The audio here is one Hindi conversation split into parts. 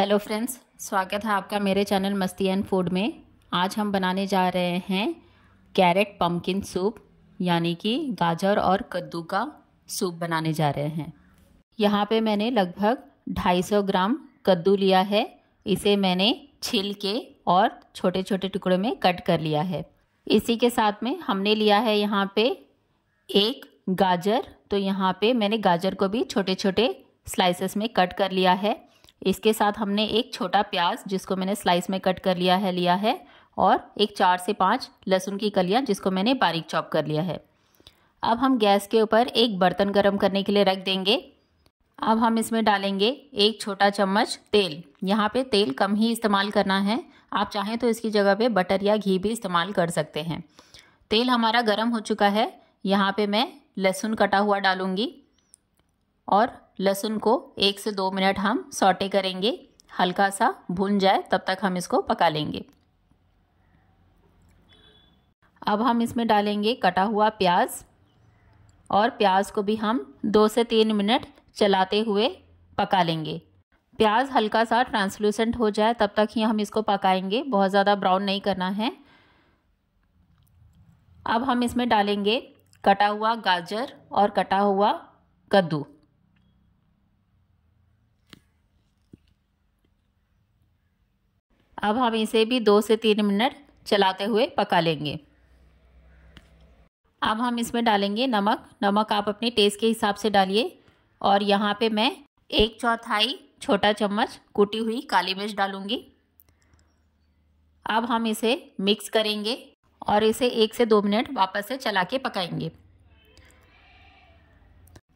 हेलो फ्रेंड्स स्वागत है आपका मेरे चैनल मस्ती एंड फूड में आज हम बनाने जा रहे हैं कैरेट पम्पकिन सूप यानी कि गाजर और कद्दू का सूप बनाने जा रहे हैं यहाँ पे मैंने लगभग 250 ग्राम कद्दू लिया है इसे मैंने छिल के और छोटे छोटे टुकड़ों में कट कर लिया है इसी के साथ में हमने लिया है यहाँ पे एक गाजर तो यहाँ पे मैंने गाजर को भी छोटे छोटे स्लाइसेस में कट कर लिया है इसके साथ हमने एक छोटा प्याज जिसको मैंने स्लाइस में कट कर लिया है लिया है और एक चार से पाँच लहसुन की कलियाँ जिसको मैंने बारीक चॉप कर लिया है अब हम गैस के ऊपर एक बर्तन गर्म करने के लिए रख देंगे अब हम इसमें डालेंगे एक छोटा चम्मच तेल यहाँ पे तेल कम ही इस्तेमाल करना है आप चाहें तो इसकी जगह पे बटर या घी भी इस्तेमाल कर सकते हैं तेल हमारा गर्म हो चुका है यहाँ पे मैं लहसुन कटा हुआ डालूँगी और लहसुन को एक से दो मिनट हम सौटे करेंगे हल्का सा भून जाए तब तक हम इसको पका लेंगे अब हम इसमें डालेंगे कटा हुआ प्याज और प्याज को भी हम दो से तीन मिनट चलाते हुए पका लेंगे प्याज हल्का सा ट्रांसलूसेंट हो जाए तब तक ही हम इसको पकाएंगे बहुत ज़्यादा ब्राउन नहीं करना है अब हम इसमें डालेंगे कटा हुआ गाजर और कटा हुआ कद्दू अब हम इसे भी दो से तीन मिनट चलाते हुए पका लेंगे अब हम इसमें डालेंगे नमक नमक आप अपने टेस्ट के हिसाब से डालिए और यहाँ पे मैं एक चौथाई छोटा चम्मच कूटी हुई काली मिर्च डालूंगी अब हम इसे मिक्स करेंगे और इसे एक से दो मिनट वापस से चला के पकाएंगे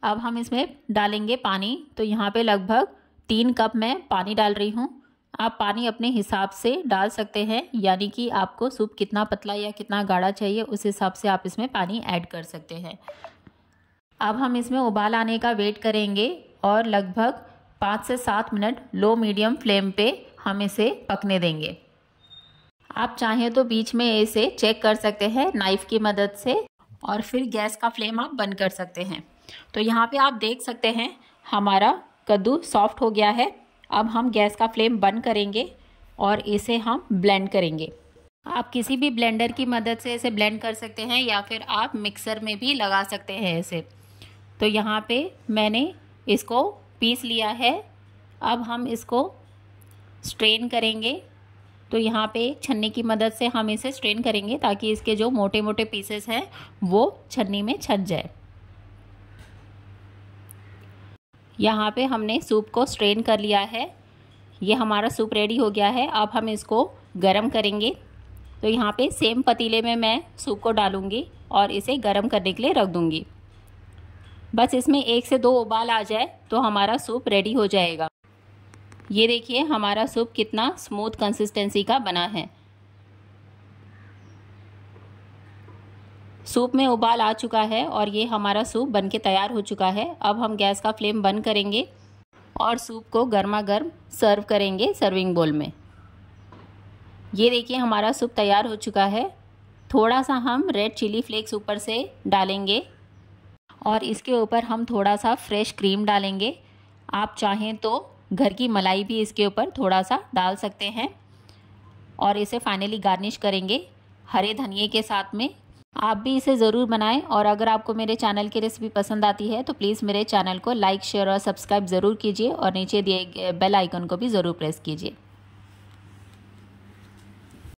अब हम इसमें डालेंगे पानी तो यहाँ पे लगभग तीन कप मैं पानी डाल रही हूँ आप पानी अपने हिसाब से डाल सकते हैं यानी कि आपको सूप कितना पतला या कितना गाढ़ा चाहिए उस हिसाब से आप इसमें पानी ऐड कर सकते हैं अब हम इसमें उबाल आने का वेट करेंगे और लगभग पाँच से सात मिनट लो मीडियम फ्लेम पे हम इसे पकने देंगे आप चाहें तो बीच में इसे चेक कर सकते हैं नाइफ़ की मदद से और फिर गैस का फ्लेम आप बंद कर सकते हैं तो यहाँ पे आप देख सकते हैं हमारा कद्दू सॉफ्ट हो गया है अब हम गैस का फ्लेम बंद करेंगे और इसे हम ब्लेंड करेंगे आप किसी भी ब्लेंडर की मदद से इसे ब्लेंड कर सकते हैं या फिर आप मिक्सर में भी लगा सकते हैं इसे तो यहाँ पे मैंने इसको पीस लिया है अब हम इसको स्ट्रेन करेंगे तो यहाँ पे छन्नी की मदद से हम इसे स्ट्रेन करेंगे ताकि इसके जो मोटे मोटे पीसेस हैं वो छन्नी में छन जाए यहाँ पे हमने सूप को स्ट्रेन कर लिया है ये हमारा सूप रेडी हो गया है अब हम इसको गरम करेंगे तो यहाँ पे सेम पतीले में मैं सूप को डालूँगी और इसे गरम करने के लिए रख दूँगी बस इसमें एक से दो उबाल आ जाए तो हमारा सूप रेडी हो जाएगा ये देखिए हमारा सूप कितना स्मूथ कंसिस्टेंसी का बना है सूप में उबाल आ चुका है और ये हमारा सूप बन के तैयार हो चुका है अब हम गैस का फ्लेम बंद करेंगे और सूप को गर्मा गर्म सर्व करेंगे सर्विंग बोल में ये देखिए हमारा सूप तैयार हो चुका है थोड़ा सा हम रेड चिली फ्लेक्स ऊपर से डालेंगे और इसके ऊपर हम थोड़ा सा फ्रेश क्रीम डालेंगे आप चाहें तो घर की मलाई भी इसके ऊपर थोड़ा सा डाल सकते हैं और इसे फाइनली गार्निश करेंगे हरे धनिए के साथ में आप भी इसे ज़रूर बनाएं और अगर आपको मेरे चैनल की रेसिपी पसंद आती है तो प्लीज़ मेरे चैनल को लाइक शेयर और सब्सक्राइब ज़रूर कीजिए और नीचे दिए बेल आइकन को भी ज़रूर प्रेस कीजिए